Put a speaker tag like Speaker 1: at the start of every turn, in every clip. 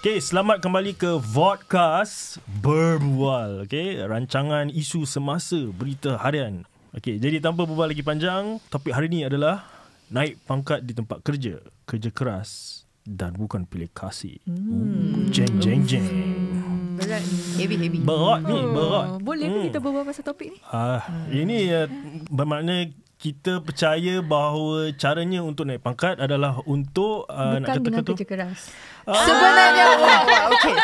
Speaker 1: Okay, selamat kembali ke Vodcast Berbual. Okay, rancangan isu semasa berita harian. Okay, jadi tanpa berbual lagi panjang, topik hari ini adalah naik pangkat di tempat kerja, kerja keras dan bukan pilih kasih. Hmm. Jeng, jeng, jeng. Hmm,
Speaker 2: berat ni, heavy, heavy. Berat ni, oh, berat.
Speaker 3: boleh ke hmm. kita berbual pasal topik ni?
Speaker 1: Ah, uh, hmm. Ini uh, bermakna kita percaya bahawa caranya untuk naik pangkat adalah untuk uh, nak kata dengan kerja
Speaker 3: keras. Ah.
Speaker 2: Sebenarnya okey.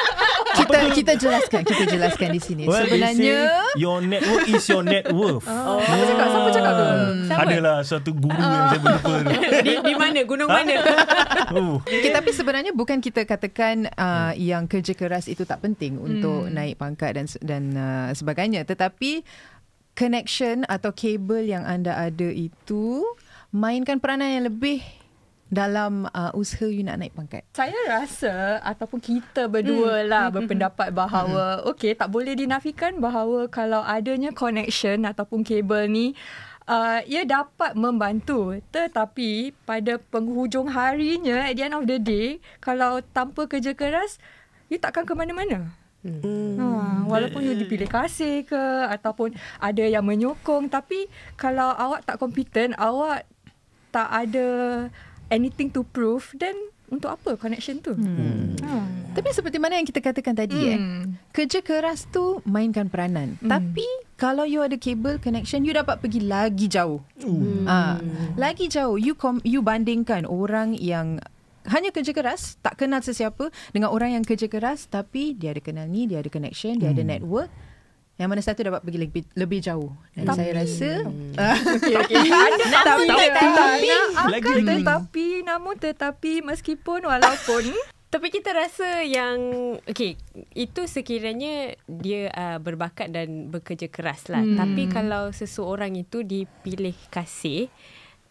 Speaker 2: Kita kita jelaskan, kita jelaskan di sini. Well, Sebenarnya
Speaker 1: say, your network is your net worth. Oh, ah. cakap, siapa cakap tu? Hmm. Adalah satu
Speaker 2: guru oh. yang saya berlupa. di, di mana? Gunung ha? mana? oh. okay, tapi sebenarnya bukan kita katakan uh, hmm. yang kerja keras itu tak penting untuk hmm. naik pangkat dan dan uh, sebagainya, tetapi connection atau kabel yang anda ada itu mainkan peranan yang lebih dalam uh, usaha you nak naik pangkat.
Speaker 3: Saya rasa ataupun kita berdua mm. lah berpendapat bahawa mm. okey tak boleh dinafikan bahawa kalau adanya connection ataupun kabel ni uh, ia dapat membantu tetapi pada penghujung harinya at the end of the day kalau tanpa kerja keras ia takkan ke mana-mana. Hmm. Ha, walaupun you dipilih kasih ke ataupun ada yang menyokong tapi kalau awak tak kompeten, awak
Speaker 2: tak ada anything to prove then untuk apa connection tu? Hmm. Ha. Tapi seperti mana yang kita katakan tadi eh? hmm. eh, kerja keras tu mainkan peranan. Hmm. Tapi kalau you ada cable connection, you dapat pergi lagi jauh. Hmm. Ha. Lagi jauh. You com- you bandingkan orang yang hanya kerja keras, tak kenal sesiapa dengan orang yang kerja keras tapi dia ada kenal ni, dia ada connection, hmm. dia ada hmm. network. Yang mana satu dapat pergi lebih, lebih jauh. Dan tapi. Hmm. saya rasa hmm. ah, tapi tetapi
Speaker 4: namun tetapi meskipun walaupun tapi kita rasa yang okay itu sekiranya dia uh, berbakat dan bekerja keras lah. Hmm. Tapi kalau seseorang itu dipilih kasih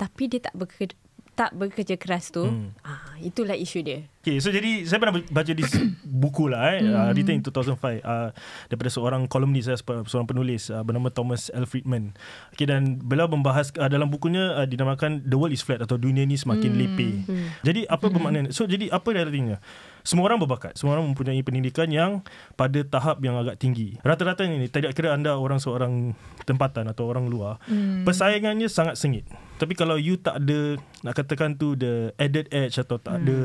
Speaker 4: tapi dia tak bekerja tak bekerja keras tu hmm. ah, itulah isu dia
Speaker 1: Okay, so jadi saya pernah baca di buku lah eh, uh, hmm. uh, written in 2005 uh, daripada seorang columnist eh, saya seorang penulis uh, bernama Thomas L. Friedman okay, dan beliau membahas uh, dalam bukunya uh, dinamakan The World is Flat atau dunia ni semakin hmm. lepeh hmm. jadi apa hmm. bermakna so jadi apa dia artinya semua orang berbakat semua orang mempunyai pendidikan yang pada tahap yang agak tinggi rata-rata ini tidak kira anda orang seorang tempatan atau orang luar hmm. persaingannya sangat sengit tapi kalau you tak ada nak katakan tu the added edge atau tak hmm. ada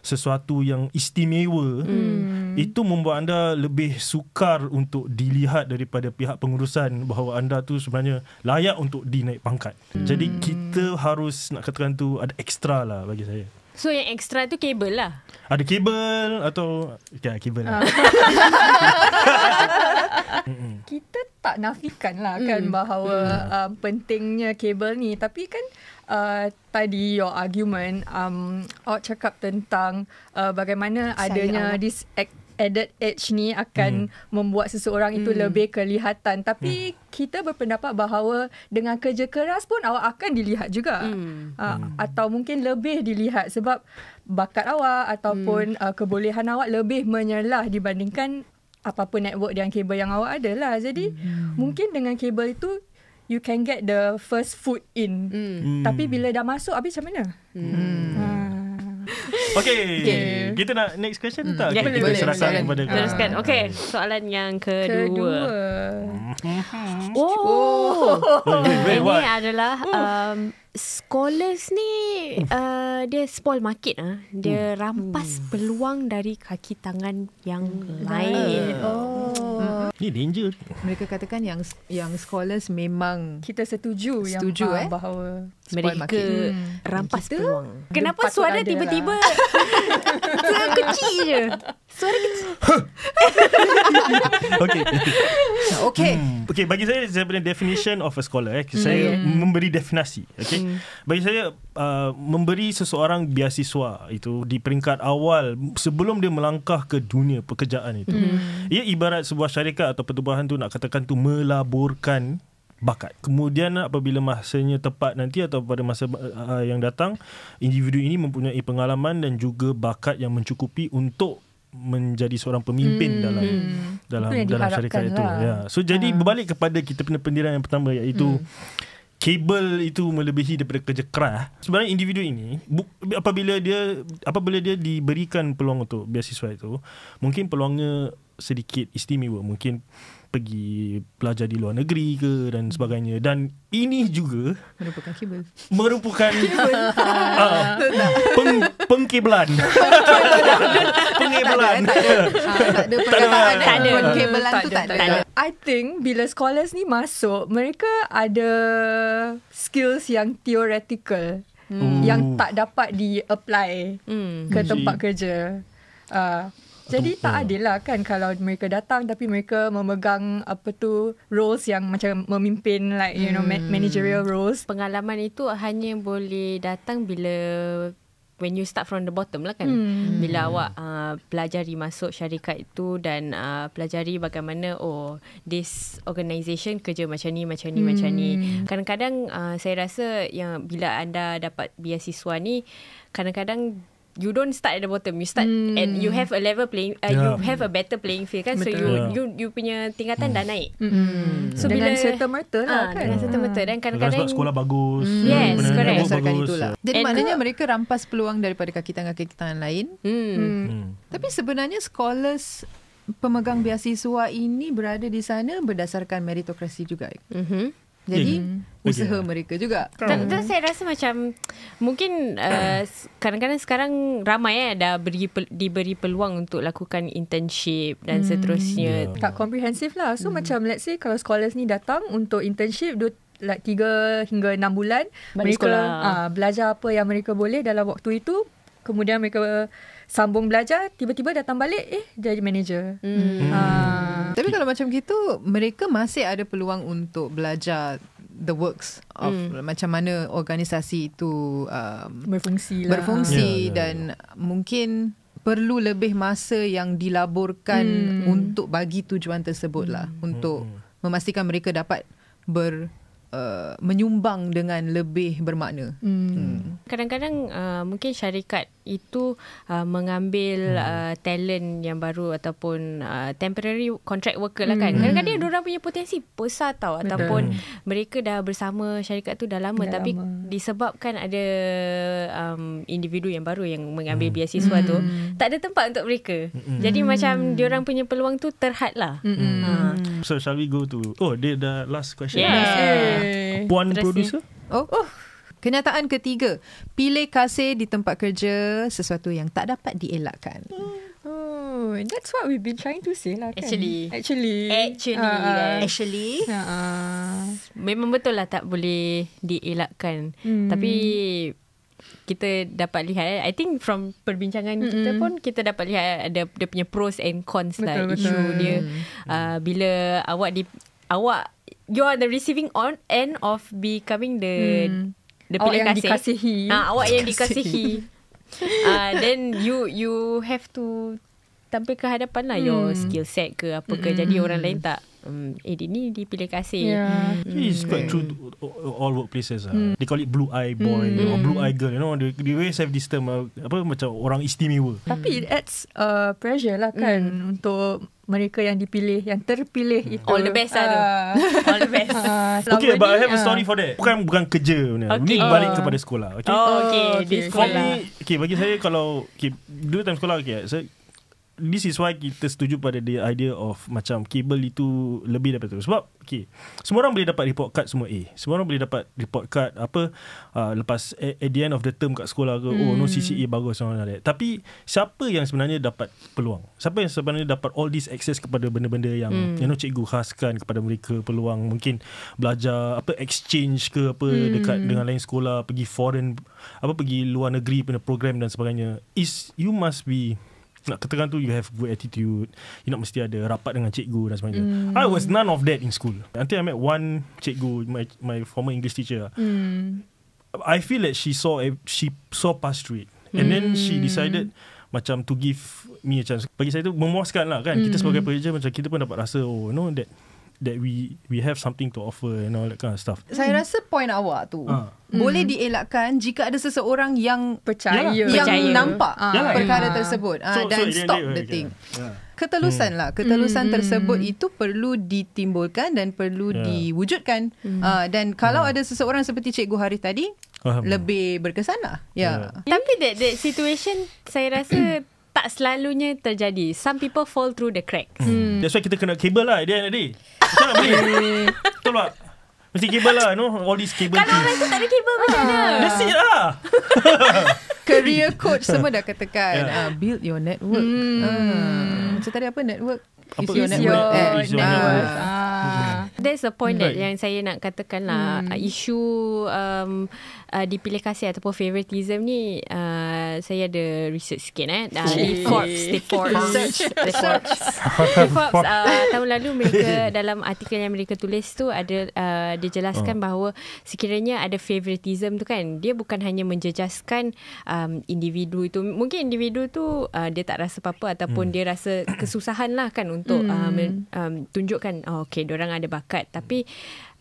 Speaker 1: sesuatu yang istimewa hmm. itu membuat anda lebih sukar untuk dilihat daripada pihak pengurusan bahawa anda tu sebenarnya layak untuk dinaik pangkat hmm. jadi kita harus nak katakan tu ada ekstra lah bagi saya
Speaker 4: So yang extra tu kabel lah.
Speaker 1: Ada kabel atau okay, kabel lah. Ah.
Speaker 4: Kita
Speaker 3: tak nafikan lah kan mm. bahawa yeah. Mm. um, pentingnya kabel ni. Tapi kan uh, tadi your argument, um, awak cakap tentang uh, bagaimana Saya adanya this act added edge ni akan hmm. membuat seseorang itu hmm. lebih kelihatan tapi hmm. kita berpendapat bahawa dengan kerja keras pun awak akan dilihat juga hmm. Aa, ah, hmm. atau mungkin lebih dilihat sebab bakat awak ataupun hmm. uh, kebolehan awak lebih menyalah dibandingkan apa-apa network dan kabel yang awak ada lah jadi hmm. mungkin dengan kabel itu you can get the first foot in hmm. tapi
Speaker 4: hmm. bila dah masuk habis macam mana hmm. ha
Speaker 1: Okay. okay. Kita nak next question hmm. tak? Yeah, ya, okay. Boleh. Serahkan boleh. kepada kau. Teruskan.
Speaker 4: Okay. Soalan yang kedua. Kedua. Oh. oh. Wait, wait, wait, Ini adalah... Hmm. Um, scholars ni mm. uh, dia spoil market ah. Dia hmm. rampas hmm. peluang
Speaker 2: dari kaki tangan yang hmm. lain. Oh. Ini danger. Mereka katakan yang yang scholars memang kita setuju, setuju yang ah, eh? bahawa mereka market. rampas peluang. Kenapa suara lah. tiba-tiba kecil je? Suara kecil. okay. Okay. Hmm.
Speaker 1: Okay, bagi saya, saya beri definition of a scholar. Eh. Hmm. Saya hmm. memberi definasi. Okay. Hmm. Bagi saya, uh, memberi seseorang biasiswa itu di peringkat awal sebelum dia melangkah ke dunia pekerjaan itu. Hmm. Ia ibarat sebuah syarikat atau pertubuhan tu nak katakan tu melaburkan bakat. Kemudian apabila masanya tepat nanti atau pada masa uh, yang datang, individu ini mempunyai pengalaman dan juga bakat yang mencukupi untuk menjadi seorang pemimpin hmm. dalam dalam itu dalam syarikat lah. itu ya so jadi ha. berbalik kepada kita punya pendirian yang pertama iaitu hmm. kabel itu melebihi daripada kerja kerah sebenarnya individu ini apabila dia apabila dia diberikan peluang untuk beasiswa itu mungkin peluangnya sedikit istimewa mungkin pergi belajar di luar negeri ke dan sebagainya dan ini juga merupakan kibel merupakan uh, pengkiblan
Speaker 2: pengkiblan tak ada tak ada pengkiblan tu tak ada
Speaker 3: i think bila scholars ni masuk mereka ada skills yang theoretical hmm. yang tak dapat di apply hmm. ke tempat kerja ah, jadi tak adil lah kan kalau mereka datang tapi mereka memegang apa tu
Speaker 4: roles yang macam memimpin like you hmm. know managerial roles. Pengalaman itu hanya boleh datang bila when you start from the bottom lah kan. Hmm. Bila awak uh, pelajari masuk syarikat itu dan uh, pelajari bagaimana oh this organisation kerja macam ni macam ni hmm. macam ni. Hmm. Kadang-kadang uh, saya rasa yang bila anda dapat biasiswa ni kadang-kadang you don't start at the bottom you start mm. and you have a level playing uh, yeah. you have a better playing field kan Betul. so you, yeah. you you punya tingkatan mm. dah naik
Speaker 2: mm. so lah, ah, kan? dengan serta merta lah kan dengan serta dan kadang-kadang sebab sekolah
Speaker 1: bagus mm. yes sekolah bagus. itulah jadi and
Speaker 2: maknanya ke, mereka rampas peluang daripada kaki tangan kaki tangan lain mm. Mm. Mm. tapi sebenarnya scholars pemegang beasiswa ini berada di sana berdasarkan meritokrasi juga mm-hmm. Jadi yeah. usaha okay. Ya. mereka juga. Tentu saya rasa
Speaker 4: macam mungkin uh, kadang-kadang sekarang ramai eh dah beri, diberi peluang untuk lakukan internship dan hmm. seterusnya. Yeah. Tak komprehensif lah. So hmm. macam let's say
Speaker 3: kalau scholars ni datang untuk internship dua like tiga hingga enam bulan Balik mereka uh, belajar apa yang mereka boleh dalam waktu itu. Kemudian mereka sambung belajar tiba-tiba datang balik eh jadi manager. Hmm. Ha.
Speaker 2: Tapi kalau macam gitu mereka masih ada peluang untuk belajar the works of hmm. macam mana organisasi itu um, berfungsi lah. berfungsi yeah, yeah, dan yeah. mungkin perlu lebih masa yang dilaburkan hmm. untuk bagi tujuan tersebut lah hmm. untuk hmm. memastikan mereka dapat ber uh, Menyumbang dengan lebih bermakna hmm. Hmm.
Speaker 4: Kadang-kadang uh, mungkin syarikat itu uh, mengambil hmm. uh, talent yang baru ataupun uh, temporary contract worker hmm. lah kan. Hmm. Kadang-kadang dia orang punya potensi besar tau ataupun mereka dah bersama syarikat tu dah lama dah tapi lama. disebabkan ada um, individu yang baru yang mengambil hmm. biasiswa hmm. tu tak ada tempat untuk mereka. Hmm. Jadi hmm. macam dia orang punya peluang tu terhad lah. Hmm. Hmm.
Speaker 1: So shall we go to Oh, dia dah last question. Yeah. Yeah. One Terusnya. producer?
Speaker 2: Oh. oh. Kenyataan ketiga, pilih kasih di tempat kerja sesuatu yang tak dapat dielakkan.
Speaker 3: Oh, that's what we've been trying to say lah kan. Actually. Actually. Actually. Uh, Actually. Uh, uh.
Speaker 4: Memang betul lah tak boleh dielakkan. Mm. Tapi kita dapat lihat eh. I think from perbincangan mm-hmm. kita hmm. pun kita dapat lihat eh, ada dia punya pros and cons lah, betul, lah isu dia mm. uh, bila awak di awak you are the receiving on end of becoming the mm the awak yang kasih. dikasihi. Ha, awak yang dikasihi. uh, then you you have to tampil ke hadapan lah hmm. your skill set ke apa ke hmm. jadi orang lain tak um, eh dia ni dipilih kasih yeah. Hmm. it's quite true to
Speaker 1: all workplaces lah. hmm. they call it blue eye boy hmm. or blue eye girl you know they, they always have this term uh, apa macam orang istimewa
Speaker 4: tapi that's
Speaker 3: uh, pressure lah kan hmm. untuk mereka yang dipilih yang terpilih hmm. itu all the best uh. all the best ah, okay but ni, I have a story
Speaker 1: uh. for that bukan bukan kerja punya okay. ni balik uh. kepada sekolah okay oh, okay. Oh, okay. okay. sekolah. for okay bagi saya kalau okay, dua time sekolah okay saya so, this is why kita setuju pada the idea of macam kabel itu lebih daripada itu. Sebab okay, semua orang boleh dapat report card semua A. Semua orang boleh dapat report card apa uh, lepas at, at the end of the term kat sekolah ke mm. oh no hmm. CCE bagus orang ada. Tapi siapa yang sebenarnya dapat peluang? Siapa yang sebenarnya dapat all this access kepada benda-benda yang mm. you know cikgu khaskan kepada mereka peluang mungkin belajar apa exchange ke apa mm. dekat dengan lain sekolah, pergi foreign apa pergi luar negeri punya program dan sebagainya. Is you must be nak keterang tu you have good attitude you nak mesti ada rapat dengan cikgu dan sebagainya mm. i was none of that in school until i met one cikgu my my former english teacher mm. i feel that she saw she saw past through it and mm. then she hmm. decided macam to give me a chance bagi saya tu memuaskan lah kan mm. kita hmm. sebagai pekerja macam kita pun dapat rasa oh no that that we we have something to offer and all that kind of stuff. Saya hmm. rasa
Speaker 2: point awak tu ha. boleh dielakkan jika ada seseorang yang percaya yang percaya. nampak ha, perkara ah. tersebut ha, so, dan so, stop the thing. Ketelusan hmm. lah, ketelusan hmm. tersebut itu perlu ditimbulkan dan perlu yeah. diwujudkan. Hmm. Uh, dan kalau yeah. ada seseorang seperti Cikgu Harith tadi, lebih berkesan lah. Yeah. Yeah. Tapi that, that situation saya rasa tak selalunya
Speaker 4: terjadi. Some people fall through the cracks. Hmm.
Speaker 1: That's why kita kena kabel lah dia tadi. Tak nak beli. Betul lah, tak? Lah. Mesti kabel lah, no? All this kabel. Kalau orang tu
Speaker 2: tak ada kabel, macam mana? Ah, that's lah. Career coach semua dah katakan. Yeah. Uh, build your network. Hmm. Uh, macam tadi apa? Network? apa is kan your network, Eh, is your ah. network. Ah.
Speaker 4: there's a point right. that yang saya nak katakan lah hmm. uh, isu um, uh, dipilih kasih ataupun favoritism ni uh, saya ada research sikit eh uh, di Forbes di Forbes di Forbes uh, tahun lalu mereka dalam artikel yang mereka tulis tu ada uh, dia jelaskan oh. bahawa sekiranya ada favoritism tu kan dia bukan hanya menjejaskan um, individu itu mungkin individu tu uh, dia tak rasa apa-apa ataupun hmm. dia rasa kesusahan lah kan untuk mm. um, um, tunjukkan oh, okay orang ada bakat tapi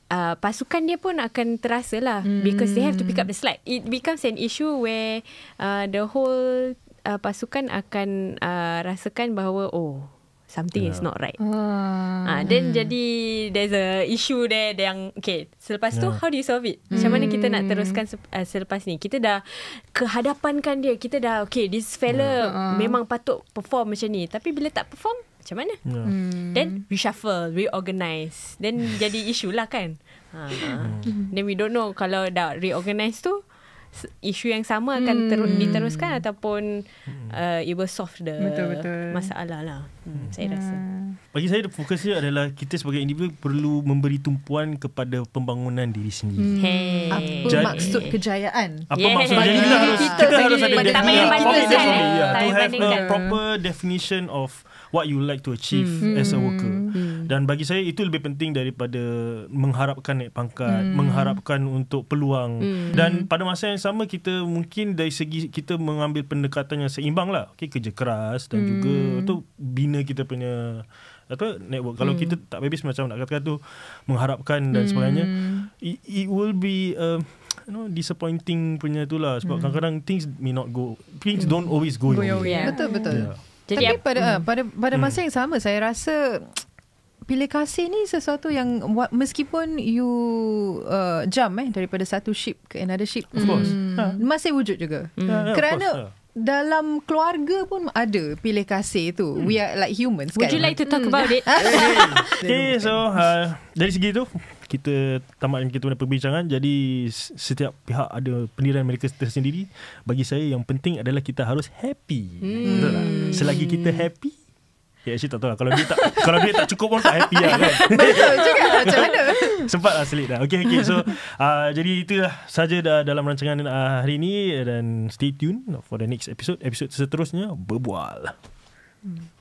Speaker 4: Uh, pasukan dia pun akan terasa lah mm. because they have to pick up the slack. It becomes an issue where uh, the whole uh, pasukan akan uh, rasakan bahawa oh something yeah. is not right. Uh. Uh, then mm. jadi there's a issue there yang okay selepas tu how do you solve it? Macam mana kita nak hmm. teruskan uh, selepas ni? Kita dah kehadapankan dia. Kita dah okay this fella yeah. uh. memang patut perform macam ni. Tapi bila tak perform macam mana? Yeah. Hmm. Then reshuffle, reorganise, Then jadi isu lah kan? Ha. Hmm. Then we don't know kalau dah reorganise tu, isu yang sama akan hmm. diteruskan ataupun hmm. uh, it will solve the betul, betul. masalah lah. Hmm. Saya ya. rasa.
Speaker 1: Bagi saya fokusnya adalah kita sebagai individu perlu memberi tumpuan kepada pembangunan diri sendiri. Hmm.
Speaker 2: Hey. Apa Jadi, maksud kejayaan? Apa yeah. maksud kejayaan? Yeah. Kita, kita harus ada definisi. Yeah. To have a proper
Speaker 1: definition of what you like to achieve hmm. as a worker. Hmm. Hmm. Dan bagi saya itu lebih penting daripada mengharapkan naik pangkat, mm. mengharapkan untuk peluang. Mm. Dan hmm. pada masa yang sama kita mungkin dari segi kita mengambil pendekatan yang seimbang lah. Okay, kerja keras dan mm. juga tu bina kita punya apa network kalau hmm. kita tak habis macam nak kata tu mengharapkan dan hmm. sebagainya it, it will be uh, you know disappointing punya itulah sebab hmm. kadang-kadang things may not go things don't always go your yeah. betul betul yeah.
Speaker 2: tapi pada hmm. pada pada masa hmm. yang sama saya rasa pilih kasih ni sesuatu yang meskipun you uh, jump eh daripada satu ship ke another ship of hmm. ha. masih wujud juga hmm. yeah, yeah, kerana dalam keluarga pun ada pilih kasih tu hmm. we are like humans would kan? you like to talk hmm. about it
Speaker 1: okay so uh, dari segi tu kita tamatkan kita punya perbincangan jadi setiap pihak ada pendirian mereka tersendiri bagi saya yang penting adalah kita harus happy hmm. selagi kita happy Ya actually tak tahu lah Kalau duit tak, kalau duit tak cukup pun tak happy lah
Speaker 2: kan Betul juga lah, Macam mana
Speaker 1: Sempat lah selit dah Okay okay so uh, Jadi itu lah Saja dah dalam rancangan uh, hari ini Dan stay tune For the next episode Episode seterusnya Berbual hmm.